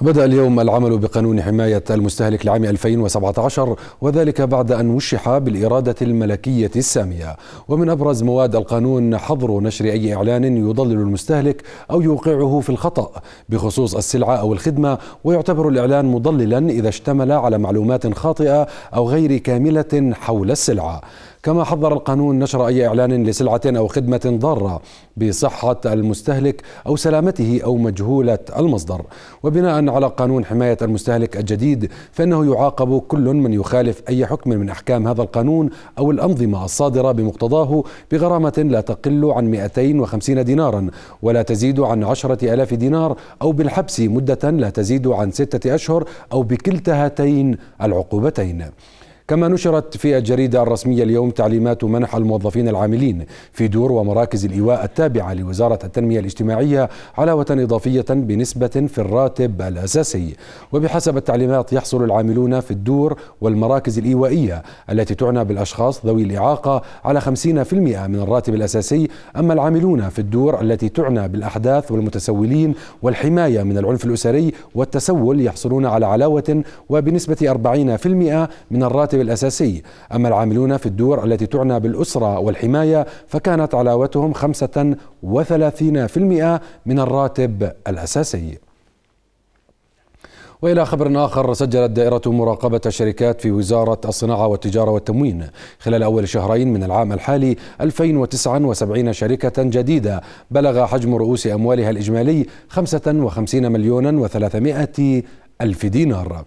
بدأ اليوم العمل بقانون حماية المستهلك لعام 2017 وذلك بعد أن وشح بالإرادة الملكية السامية ومن أبرز مواد القانون حظر نشر أي إعلان يضلل المستهلك أو يوقعه في الخطأ بخصوص السلعة أو الخدمة ويعتبر الإعلان مضللا إذا اشتمل على معلومات خاطئة أو غير كاملة حول السلعة كما حظر القانون نشر أي إعلان لسلعة أو خدمة ضارة بصحة المستهلك أو سلامته أو مجهولة المصدر وبناء على قانون حماية المستهلك الجديد فإنه يعاقب كل من يخالف أي حكم من أحكام هذا القانون أو الأنظمة الصادرة بمقتضاه بغرامة لا تقل عن 250 دينارا ولا تزيد عن 10000 دينار أو بالحبس مدة لا تزيد عن ستة أشهر أو بكلتا هاتين العقوبتين كما نشرت في الجريدة الرسمية اليوم تعليمات منح الموظفين العاملين في دور ومراكز الإيواء التابعة لوزارة التنمية الاجتماعية علاوة إضافية بنسبة في الراتب الأساسي وبحسب التعليمات يحصل العاملون في الدور والمراكز الإيوائية التي تعنى بالأشخاص ذوي الإعاقة على 50% من الراتب الأساسي أما العاملون في الدور التي تعنى بالأحداث والمتسولين والحماية من العنف الأسري والتسول يحصلون على علاوة وبنسبة 40% من الراتب الراتب الأساسي أما العاملون في الدور التي تعنى بالأسرة والحماية فكانت علاوتهم 35% من الراتب الأساسي والى خبر اخر سجلت دائره مراقبه الشركات في وزاره الصناعه والتجاره والتموين خلال اول شهرين من العام الحالي 2079 شركه جديده بلغ حجم رؤوس اموالها الاجمالي 55 مليون و300 الف دينار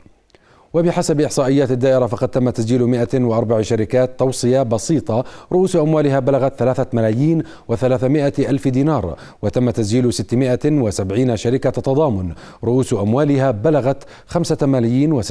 وبحسب إحصائيات الدائرة فقد تم تسجيل 104 شركات توصية بسيطة رؤوس أموالها بلغت 3 ملايين و300 ألف دينار وتم تسجيل 670 شركة تضامن رؤوس أموالها بلغت 5 ملايين و600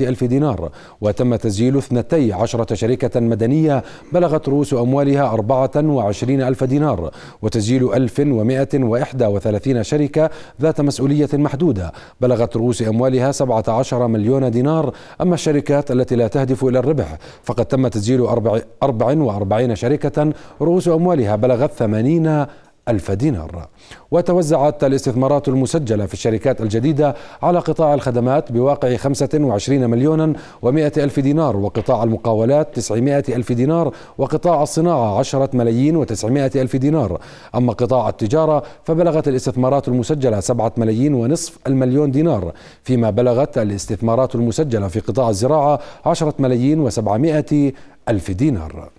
ألف دينار وتم تسجيل 12 شركة مدنية بلغت رؤوس أموالها 24 ألف دينار وتسجيل 1131 شركة ذات مسؤولية محدودة بلغت رؤوس أموالها 17 مليون دينار أما الشركات التي لا تهدف إلى الربح فقد تم تسجيل 44 شركة رؤوس أموالها بلغت 80 ألف دينار وتوزعت الاستثمارات المسجلة في الشركات الجديدة على قطاع الخدمات بواقع 25 مليون و100 ألف دينار وقطاع المقاولات 900 ألف دينار وقطاع الصناعة 10 ملايين و900 ألف دينار أما قطاع التجارة فبلغت الاستثمارات المسجلة 7 ملايين ونصف المليون دينار فيما بلغت الاستثمارات المسجلة في قطاع الزراعة 10 ملايين و700 ألف دينار